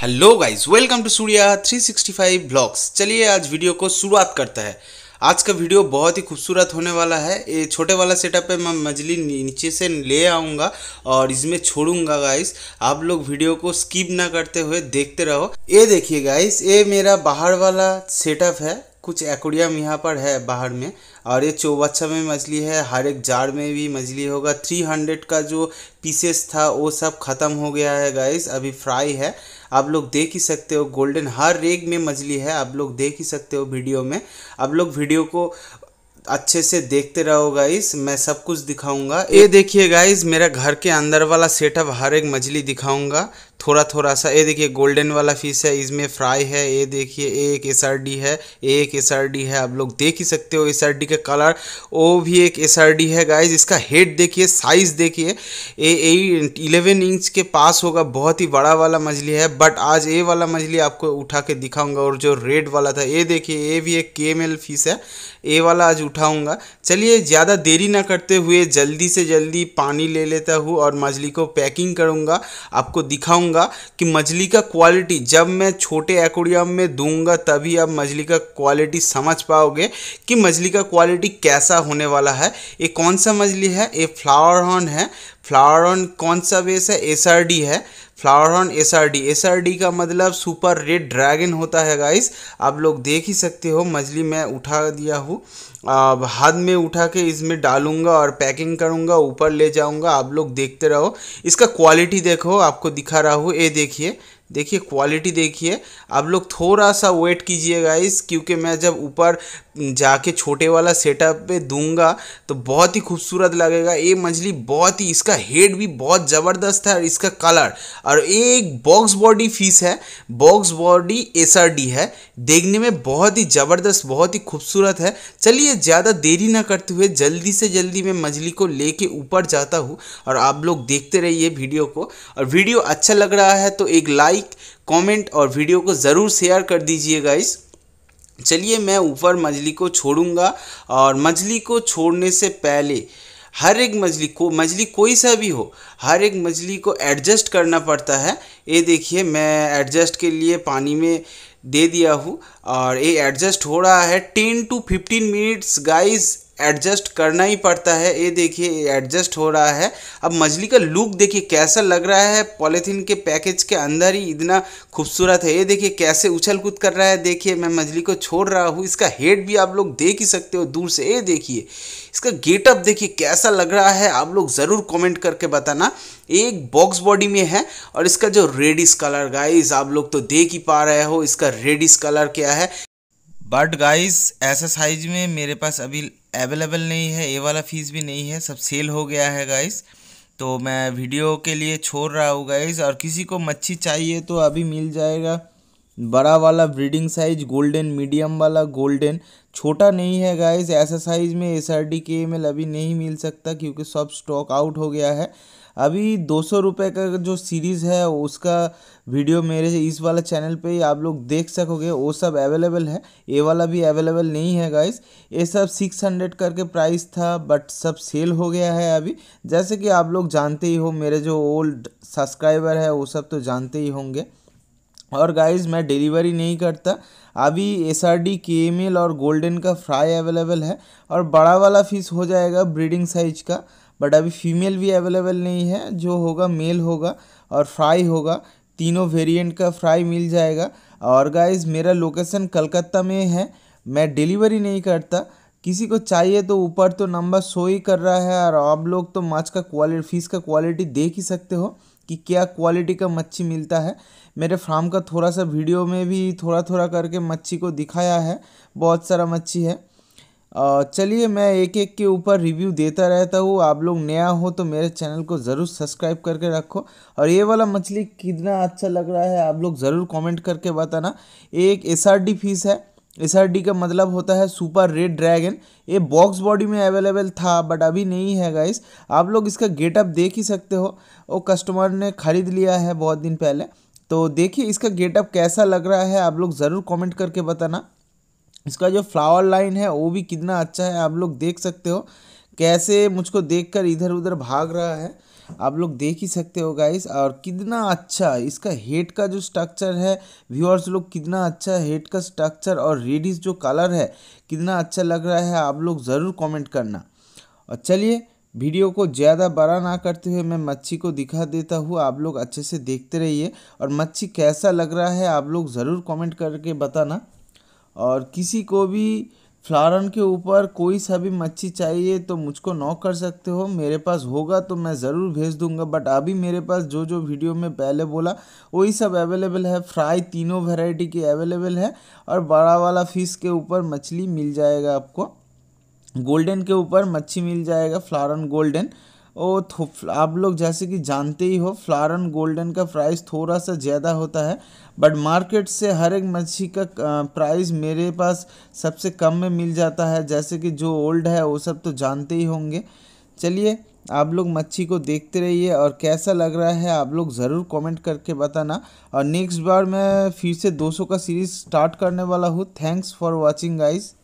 hello guys welcome to Surya 365 blogs चलिए आज video को शुरुआत करता है आज का वीडियो बहुत ही खूबसूरत होने वाला है ये छोटे वाला सेटअप पे मैं मजली नीचे से ले आऊँगा और इसमें छोड़ूंगा गाइस आप लोग वीडियो को स्किप ना करते हुए देखते रहो ये देखिए गाइस ये मेरा बाहर वाला सेटअप है कुछ एक्वेरियम यहाँ पर है बाहर में और ये चौबच्चा में मछली है हर एक जार में भी मछली होगा 300 का जो पीसेस था वो सब ख़त्म हो गया है गाइस अभी फ्राई है आप लोग देख ही सकते हो गोल्डन हर रेग में मजली है आप लोग देख ही सकते हो वीडियो में आप लोग वीडियो को अच्छे से देखते रहो गाइस मैं सब कुछ दिखाऊंगा ये देखिए गाइस मेरा घर के अंदर वाला सेटअप हर एक मजली दिखाऊंगा थोड़ा थोड़ा सा ये देखिए गोल्डन वाला फिश है इसमें फ्राई है ये देखिए एक एस है एक एस है आप लोग देख ही सकते हो एस का कलर वो भी एक एस है गाइज इसका हेड देखिए साइज़ देखिए ये इलेवन इंच के पास होगा बहुत ही बड़ा वाला मछली है बट आज ये वाला मछली आपको उठा के दिखाऊंगा और जो रेड वाला था ये देखिए ये भी एक के फिश है ये वाला आज उठाऊंगा चलिए ज़्यादा देरी ना करते हुए जल्दी से जल्दी पानी ले लेता हूँ और मछली को पैकिंग करूँगा आपको दिखाऊँगा दूंगा कि मछली का क्वालिटी जब मैं छोटे एक्वेरियम में दूंगा तभी आप मछली का क्वालिटी समझ पाओगे कि मछली का क्वालिटी कैसा होने वाला है ये कौन सा मछली है ये फ्लावर हॉर्न है फ्लावर हॉर्न कौन सा बेस है एस है flower horn S R D का मतलब सुपर रेड ड्रैगन होता है गाइस आप लोग देख ही सकते हो मछली मैं उठा दिया हूँ अब हाथ में उठा के इसमें डालूंगा और पैकिंग करूंगा ऊपर ले जाऊँगा आप लोग देखते रहो इसका क्वालिटी देखो आपको दिखा रहा हूँ ये देखिए देखिए क्वालिटी देखिए आप लोग थोड़ा सा वेट कीजिएगा इस क्योंकि मैं जब ऊपर जाके छोटे वाला सेटअप पे दूंगा तो बहुत ही खूबसूरत लगेगा ये मछली बहुत ही इसका हेड भी बहुत ज़बरदस्त है और इसका कलर और ये एक बॉक्स बॉडी फिश है बॉक्स बॉडी एस है देखने में बहुत ही ज़बरदस्त बहुत ही खूबसूरत है चलिए ज़्यादा देरी ना करते हुए जल्दी से जल्दी मैं मछली को लेके ऊपर जाता हूँ और आप लोग देखते रहिए वीडियो को और वीडियो अच्छा लग रहा है तो एक लाइक लाइक कमेंट और वीडियो को ज़रूर शेयर कर दीजिए गाइस चलिए मैं ऊपर मछली को छोड़ूंगा और मछली को छोड़ने से पहले हर एक मछली को मछली कोई सा भी हो हर एक मछली को एडजस्ट करना पड़ता है ये देखिए मैं एडजस्ट के लिए पानी में दे दिया हूँ और ये एडजस्ट हो रहा है ten to fifteen minutes guys adjust करना ही पड़ता है ये देखिए एडजस्ट हो रहा है अब मछली का लुक देखिए कैसा लग रहा है पॉलीथीन के पैकेज के अंदर ही इतना खूबसूरत है ये देखिए कैसे उछल कूद कर रहा है देखिए मैं मछली को छोड़ रहा हूँ इसका हेड भी आप लोग देख ही सकते हो दूर से ये देखिए इसका गेटअप देखिए कैसा लग रहा है आप लोग ज़रूर कॉमेंट करके बताना एक बॉक्स बॉडी में है और इसका जो रेडिस कलर गाइज आप लोग तो देख ही पा रहे हो इसका रेडिस कलर क्या है बट गाइज ऐसा साइज में मेरे पास अभी अवेलेबल नहीं है ये वाला फ़ीस भी नहीं है सब सेल हो गया है गाइस तो मैं वीडियो के लिए छोड़ रहा हूँ गाइस और किसी को मच्छी चाहिए तो अभी मिल जाएगा बड़ा वाला ब्रीडिंग साइज गोल्डन मीडियम वाला गोल्डन छोटा नहीं है गाइज ऐसा साइज में एस आर डी के एम अभी नहीं मिल सकता क्योंकि सब स्टॉक आउट हो गया है अभी दो सौ रुपये का जो सीरीज़ है उसका वीडियो मेरे इस वाला चैनल पे ही आप लोग देख सकोगे वो सब अवेलेबल है ये वाला भी अवेलेबल नहीं है गाइस ये सब सिक्स हंड्रेड करके प्राइस था बट सब सेल हो गया है अभी जैसे कि आप लोग जानते ही हो मेरे जो ओल्ड सब्सक्राइबर है वो सब तो जानते ही होंगे और गाइस मैं डिलीवरी नहीं करता अभी एस आर डी के एम एल और गोल्डन का फ्राई अवेलेबल है और बड़ा वाला फिश हो जाएगा ब्रीडिंग साइज का बट अभी फीमेल भी अवेलेबल नहीं है जो होगा मेल होगा और फ्राई होगा तीनों वेरिएंट का फ्राई मिल जाएगा और गाइस मेरा लोकेशन कलकत्ता में है मैं डिलीवरी नहीं करता किसी को चाहिए तो ऊपर तो नंबर शो ही कर रहा है और आप लोग तो माछ का क्वालिटी फिश का क्वालिटी देख ही सकते हो कि क्या क्वालिटी का मच्छी मिलता है मेरे फार्म का थोड़ा सा वीडियो में भी थोड़ा थोड़ा करके मच्छी को दिखाया है बहुत सारा मच्छी है चलिए मैं एक एक के ऊपर रिव्यू देता रहता हूँ आप लोग नया हो तो मेरे चैनल को ज़रूर सब्सक्राइब करके रखो और ये वाला मछली कितना अच्छा लग रहा है आप लोग ज़रूर कमेंट करके बताना एक एस आर डी फीस है एस आर डी का मतलब होता है सुपर रेड ड्रैगन ये बॉक्स बॉडी में अवेलेबल था बट अभी नहीं है गाइस आप लोग इसका गेटअप देख ही सकते हो वो कस्टमर ने ख़रीद लिया है बहुत दिन पहले तो देखिए इसका गेटअप कैसा लग रहा है आप लोग ज़रूर कमेंट करके बताना इसका जो फ्लावर लाइन है वो भी कितना अच्छा है आप लोग देख सकते हो कैसे मुझको देख इधर उधर भाग रहा है आप लोग देख ही सकते हो गाइस और कितना अच्छा इसका हेड का जो स्ट्रक्चर है व्यूअर्स लोग कितना अच्छा हेड का स्ट्रक्चर और रेडिस जो कलर है कितना अच्छा लग रहा है आप लोग ज़रूर कमेंट करना और चलिए वीडियो को ज़्यादा बड़ा ना करते हुए मैं मच्छी को दिखा देता हूँ आप लोग अच्छे से देखते रहिए और मच्छी कैसा लग रहा है आप लोग ज़रूर कॉमेंट करके बताना और किसी को भी फ्लारन के ऊपर कोई सा भी मच्छी चाहिए तो मुझको नॉक कर सकते हो मेरे पास होगा तो मैं ज़रूर भेज दूंगा बट अभी मेरे पास जो जो वीडियो में पहले बोला वही सब अवेलेबल है फ्राई तीनों वैरायटी की अवेलेबल है और बड़ा वाला फ़िश के ऊपर मछली मिल जाएगा आपको गोल्डन के ऊपर मच्छी मिल जाएगा फ्लारन गोल्डन और तो आप लोग जैसे कि जानते ही हो फ्लारन गोल्डन का प्राइस थोड़ा सा ज़्यादा होता है बट मार्केट से हर एक मच्छी का प्राइस मेरे पास सबसे कम में मिल जाता है जैसे कि जो ओल्ड है वो सब तो जानते ही होंगे चलिए आप लोग मच्छी को देखते रहिए और कैसा लग रहा है आप लोग ज़रूर कमेंट करके बताना और नेक्स्ट बार मैं फिर से 200 का सीरीज़ स्टार्ट करने वाला हूँ थैंक्स फॉर वाचिंग गाइस